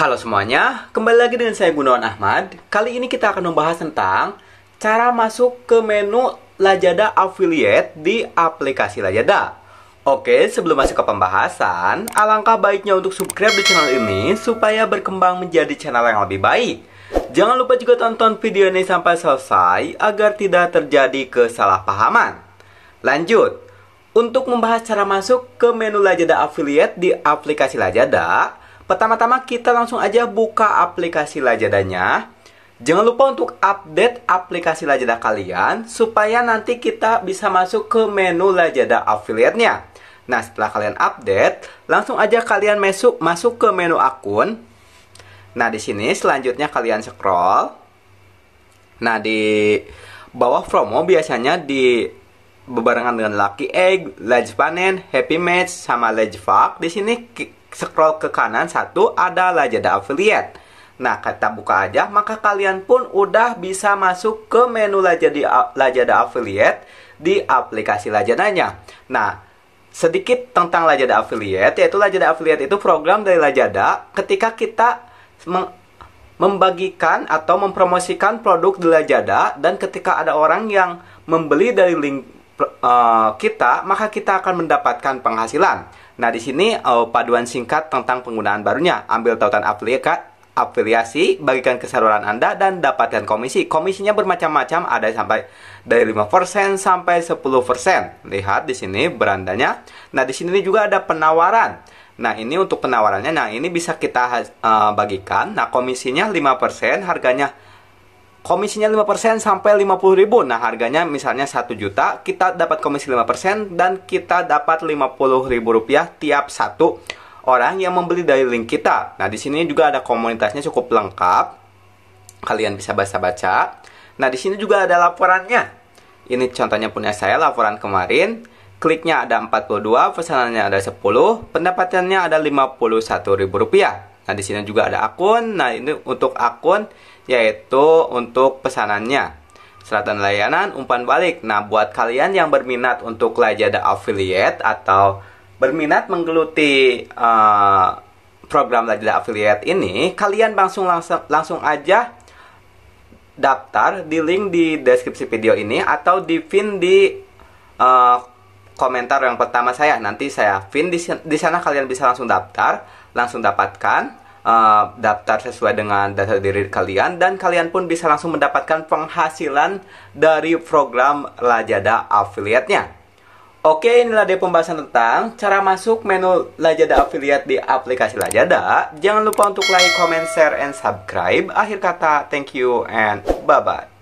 Halo semuanya, kembali lagi dengan saya Gunawan Ahmad. Kali ini kita akan membahas tentang cara masuk ke menu Lazada Affiliate di aplikasi Lazada. Oke, sebelum masuk ke pembahasan, alangkah baiknya untuk subscribe di channel ini supaya berkembang menjadi channel yang lebih baik. Jangan lupa juga tonton video ini sampai selesai agar tidak terjadi kesalahpahaman. Lanjut, untuk membahas cara masuk ke menu Lazada Affiliate di aplikasi Lazada, pertama-tama kita langsung aja buka aplikasi Lazadanya. Jangan lupa untuk update aplikasi Lazada kalian supaya nanti kita bisa masuk ke menu Lazada Affiliate-nya. Nah, setelah kalian update, langsung aja kalian masuk masuk ke menu akun. Nah, di sini selanjutnya kalian scroll. Nah, di bawah promo biasanya di berbarengan dengan Lucky Egg, Ledge Panen, Happy Match, sama Ledge Fuck. Di sini scroll ke kanan satu ada Lajada Affiliate. Nah, kita buka aja, maka kalian pun udah bisa masuk ke menu Lajada, Lajada Affiliate di aplikasi Lajadanya. Nah, sedikit tentang Lajada Affiliate, yaitu Lajada Affiliate itu program dari Lajada ketika kita membagikan atau mempromosikan produk di Lajada dan ketika ada orang yang membeli dari link uh, kita, maka kita akan mendapatkan penghasilan. Nah, di sini uh, paduan singkat tentang penggunaan barunya. Ambil tautan aplikasi afiliasi, bagikan keseruan Anda dan dapatkan komisi. Komisinya bermacam-macam, ada sampai dari 5% sampai 10%. Lihat di sini berandanya. Nah, di sini juga ada penawaran. Nah, ini untuk penawarannya. Nah, ini bisa kita uh, bagikan. Nah, komisinya 5%, harganya komisinya 5% sampai 50 ribu. Nah, harganya misalnya 1 juta, kita dapat komisi 5% dan kita dapat 50 ribu rupiah tiap satu orang yang membeli dari link kita. Nah, di sini juga ada komunitasnya cukup lengkap. Kalian bisa baca-baca. Nah, di sini juga ada laporannya. Ini contohnya punya saya laporan kemarin. Kliknya ada 42, pesanannya ada 10, pendapatannya ada 51 ribu rupiah. Nah, di sini juga ada akun. Nah, ini untuk akun yaitu untuk pesanannya. selatan layanan umpan balik. Nah, buat kalian yang berminat untuk Lajada Affiliate atau berminat menggeluti uh, program Lajada Affiliate ini, kalian langsung langsung, langsung aja daftar di link di deskripsi video ini atau di pin di uh, eh, komentar yang pertama saya. Nanti saya pin di, di sana kalian bisa langsung daftar, langsung dapatkan Uh, daftar sesuai dengan data diri kalian dan kalian pun bisa langsung mendapatkan penghasilan dari program Lajada Affiliate-nya. Oke, inilah deh pembahasan tentang cara masuk menu Lajada Affiliate di aplikasi Lajada. Jangan lupa untuk like, comment, share, and subscribe. Akhir kata, thank you and bye-bye.